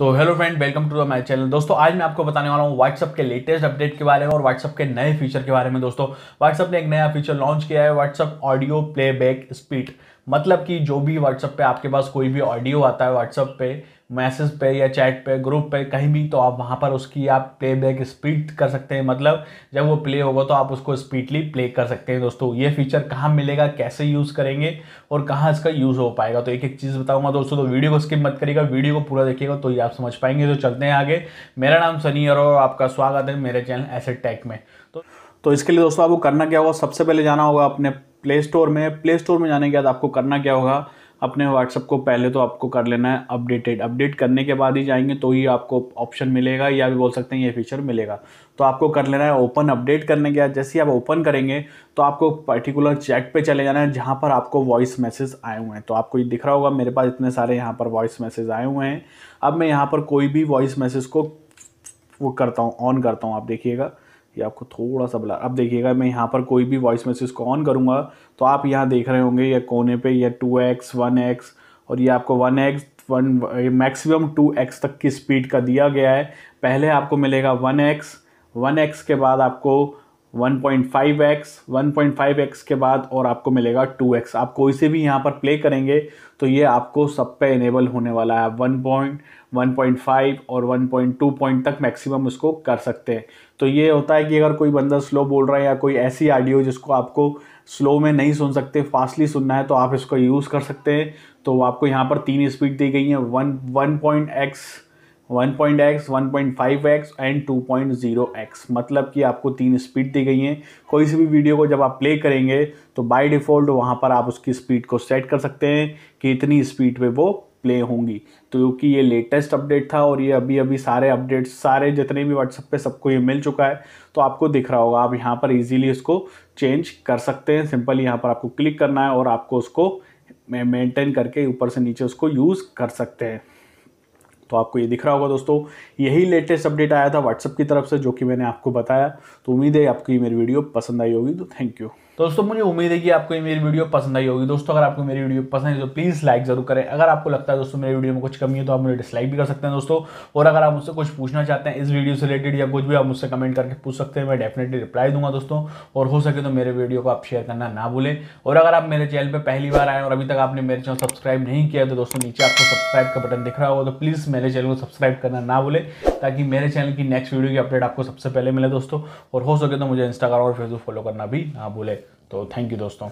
तो hello friend welcome to my channel दोस्तों आज मैं आपको बताने वाला हूँ व्हाट्सअप के लेटेस्ट अपडेट के बारे में और व्हाट्सअप के नए फीचर के बारे में दोस्तों व्हाट्सअप ने एक नया फीचर लॉन्च किया है व्हाट्सअप ऑडियो प्लेबैक स्पीड मतलब कि जो भी व्हाट्सअप पे आपके पास कोई भी ऑडियो आता है व्हाट्सअप पे मैसेज पे या चैट पे ग्रुप पे कहीं भी तो आप वहाँ पर उसकी आप प्लेबैक स्पीड कर सकते हैं मतलब जब वो प्ले होगा तो आप उसको स्पीडली प्ले कर सकते हैं दोस्तों ये फीचर कहाँ मिलेगा कैसे यूज़ करेंगे और कहाँ इसका यूज़ हो पाएगा तो एक एक चीज़ बताऊँगा दोस्तों तो वीडियो को स्किप मत करिएगा वीडियो को पूरा देखिएगा तो ये आप समझ पाएंगे तो चलते हैं आगे मेरा नाम सनी और आपका स्वागत है मेरे चैनल एसेट टैक में तो तो इसके लिए दोस्तों आपको करना क्या होगा सबसे पहले जाना होगा अपने प्ले स्टोर में प्ले स्टोर में जाने के बाद आपको करना क्या होगा अपने व्हाट्सअप को पहले तो आपको कर लेना है अपडेटेड अपडेट करने के बाद ही जाएंगे तो ही आपको ऑप्शन मिलेगा या भी बोल सकते हैं ये फीचर मिलेगा तो आपको कर लेना है ओपन अपडेट करने के बाद जैसे ही आप ओपन करेंगे तो आपको पर्टिकुलर चैट पे चले जाना है जहाँ पर आपको वॉइस मैसेज आए हुए हैं तो आपको ये दिख रहा होगा मेरे पास इतने सारे यहाँ पर वॉइस मैसेज आए हुए हैं अब मैं यहाँ पर कोई भी वॉइस मैसेज को वो करता हूँ ऑन करता हूँ आप देखिएगा ये आपको थोड़ा सा बुला अब देखिएगा मैं यहाँ पर कोई भी वॉइस मैसेज को ऑन करूँगा तो आप यहाँ देख रहे होंगे या कोने पे या टू एक्स वन एक्स और ये आपको one X one maximum two X तक की स्पीड का दिया गया है पहले आपको मिलेगा वन एक्स वन एक्स के बाद आपको 1.5x 1.5x के बाद और आपको मिलेगा 2x आप कोई से भी यहाँ पर प्ले करेंगे तो ये आपको सब पे इनेबल होने वाला है one point one point five और वन पॉइंट टू पॉइंट तक मैक्सिमम उसको कर सकते हैं तो ये होता है कि अगर कोई बंदा स्लो बोल रहा है या कोई ऐसी ऑडियो जिसको आपको स्लो में नहीं सुन सकते फास्टली सुनना है तो आप इसको यूज़ कर सकते हैं तो आपको यहाँ पर तीन स्पीड दी गई हैं one one point X one point X one point five X and two point zero X मतलब कि आपको तीन स्पीड दी गई हैं कोई सी भी वीडियो को जब आप प्ले करेंगे तो बाय डिफ़ॉल्ट वहाँ पर आप उसकी स्पीड को सेट कर सकते हैं कि इतनी स्पीड पे वो प्ले होंगी तो क्योंकि ये लेटेस्ट अपडेट था और ये अभी अभी सारे अपडेट्स सारे जितने भी व्हाट्सअप पे सबको ये मिल चुका है तो आपको दिख रहा होगा आप यहाँ पर ईजीली इसको चेंज कर सकते हैं सिंपल यहाँ पर आपको क्लिक करना है और आपको उसको मेंटेन करके ऊपर से नीचे उसको यूज़ कर सकते हैं तो आपको ये दिख रहा होगा दोस्तों यही लेटेस्ट अपडेट आया था व्हाट्सअप की तरफ से जो कि मैंने आपको बताया तो उम्मीद है आपकी मेरी वीडियो पसंद आई होगी तो थैंक यू दोस्तों मुझे उम्मीद है कि आपको ये मेरी वीडियो पसंद आई होगी दोस्तों अगर आपको मेरी वीडियो पसंद है तो प्लीज़ लाइक जरूर करें अगर आपको लगता है दोस्तों मेरी वीडियो में कुछ कमी है तो आप मुझे डिसलाइक भी कर सकते हैं दोस्तों और अगर आप मुझसे कुछ पूछना चाहते हैं इस वीडियो से रिलेटेड या कुछ भी आप मुझसे कमेंट करके पूछ सकते हैं मैं डेफिनेटली रिप्लाई दूंगा दोस्तों और हो सके तो मेरे वीडियो को आप शेयर करना ना भूलें और अगर आप मेरे चैनल पर पहली बार आए और अभी तक आपने मेरे चैनल सब्सक्राइब नहीं किया तो दोस्तों नीचे आपको सब्सक्राइब का बटन दिख रहा होगा तो प्लीज़ मेरे चैनल को सब्सक्राइब करना ना भूलें ताकि मेरे चैनल की नेक्स्ट वीडियो की अपडेट आपको सबसे पहले मिले दोस्तों और हो सके तो मुझे इंस्टाग्राम और फेसबुक फॉलो करना भी ना भूलें तो थैंक यू दोस्तों